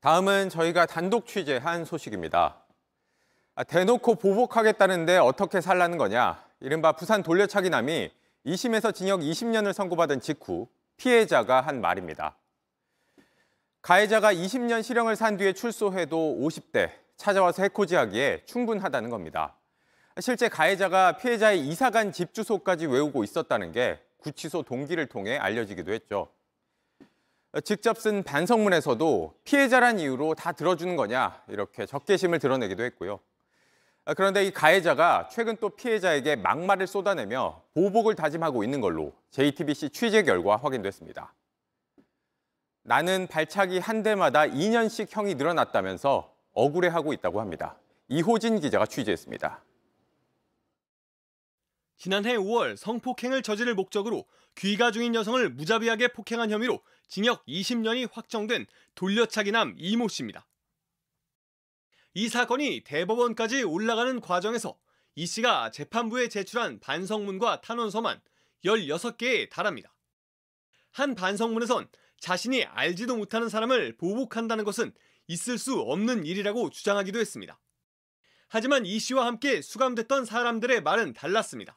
다음은 저희가 단독 취재한 소식입니다. 아, 대놓고 보복하겠다는데 어떻게 살라는 거냐. 이른바 부산 돌려차기남이 2심에서 징역 20년을 선고받은 직후 피해자가 한 말입니다. 가해자가 20년 실형을 산 뒤에 출소해도 50대 찾아와서 해코지하기에 충분하다는 겁니다. 실제 가해자가 피해자의 이사간 집 주소까지 외우고 있었다는 게 구치소 동기를 통해 알려지기도 했죠. 직접 쓴 반성문에서도 피해자란 이유로 다 들어주는 거냐 이렇게 적개심을 드러내기도 했고요. 아, 그런데 이 가해자가 최근 또 피해자에게 막말을 쏟아내며 보복을 다짐하고 있는 걸로 JTBC 취재 결과 확인됐습니다. 나는 발차기 한 대마다 2년씩 형이 늘어났다면서 억울해하고 있다고 합니다. 이호진 기자가 취재했습니다. 지난해 5월 성폭행을 저지를 목적으로 귀가 중인 여성을 무자비하게 폭행한 혐의로 징역 20년이 확정된 돌려차기남 이모 씨입니다. 이 사건이 대법원까지 올라가는 과정에서 이 씨가 재판부에 제출한 반성문과 탄원서만 16개에 달합니다. 한 반성문에선 자신이 알지도 못하는 사람을 보복한다는 것은 있을 수 없는 일이라고 주장하기도 했습니다. 하지만 이 씨와 함께 수감됐던 사람들의 말은 달랐습니다.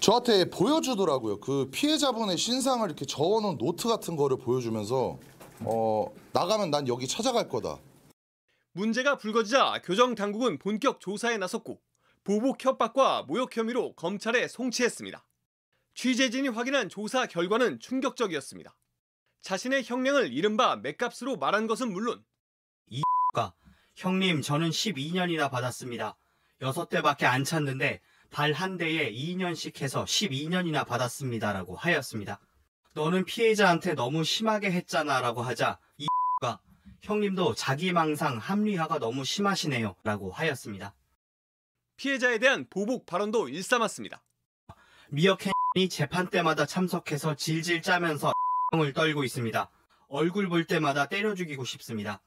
저한테 보여주더라고요. 그 피해자분의 신상을 이렇게 적어놓은 노트 같은 거를 보여주면서 어, 나가면 난 여기 찾아갈 거다. 문제가 불거지자 교정 당국은 본격 조사에 나섰고 보복 협박과 모욕 혐의로 검찰에 송치했습니다. 취재진이 확인한 조사 결과는 충격적이었습니다. 자신의 형량을 이른바 맥값으로 말한 것은 물론 이가 형님 저는 12년이나 받았습니다. 6대밖에 안 찼는데 발한 대에 2년씩 해서 12년이나 받았습니다라고 하였습니다. 너는 피해자한테 너무 심하게 했잖아 라고 하자 이가 형님도 자기 망상 합리화가 너무 심하시네요 라고 하였습니다. 피해자에 대한 보복 발언도 일삼았습니다. 미어캔이 재판 때마다 참석해서 질질 짜면서 형을 떨고 있습니다. 얼굴 볼 때마다 때려 죽이고 싶습니다.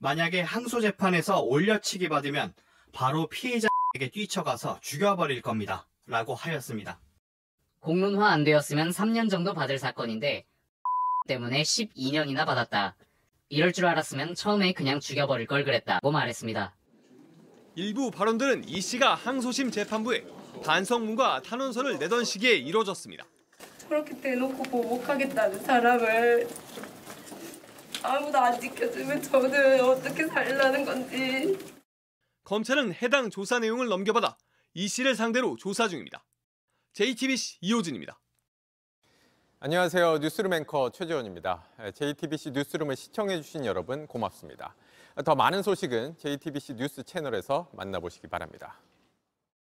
만약에 항소 재판에서 올려치기 받으면 바로 피해자 에게 뛰쳐가서 죽여버릴 겁니다. 라고 하였습니다. 공론화 안 되었으면 3년 정도 받을 사건인데 때문에 12년이나 받았다. 이럴 줄 알았으면 처음에 그냥 죽여버릴 걸 그랬다고 말했습니다. 일부 발언들은 이 씨가 항소심 재판부에 반성문과 탄원서를 내던 시기에 이뤄졌습니다. 그렇게 대놓고 보복하겠다는 사람을 아무도 안 지켜주면 저는 어떻게 살라는 건지 검찰은 해당 조사 내용을 넘겨받아 이 씨를 상대로 조사 중입니다. JTBC 이호진입니다. 안녕하세요. 뉴스룸 앵커 최재원입니다. JTBC 예, 뉴스룸을 시청해주신 여러분 고맙습니다. 더 많은 소식은 JTBC 뉴스 채널에서 만나보시기 바랍니다.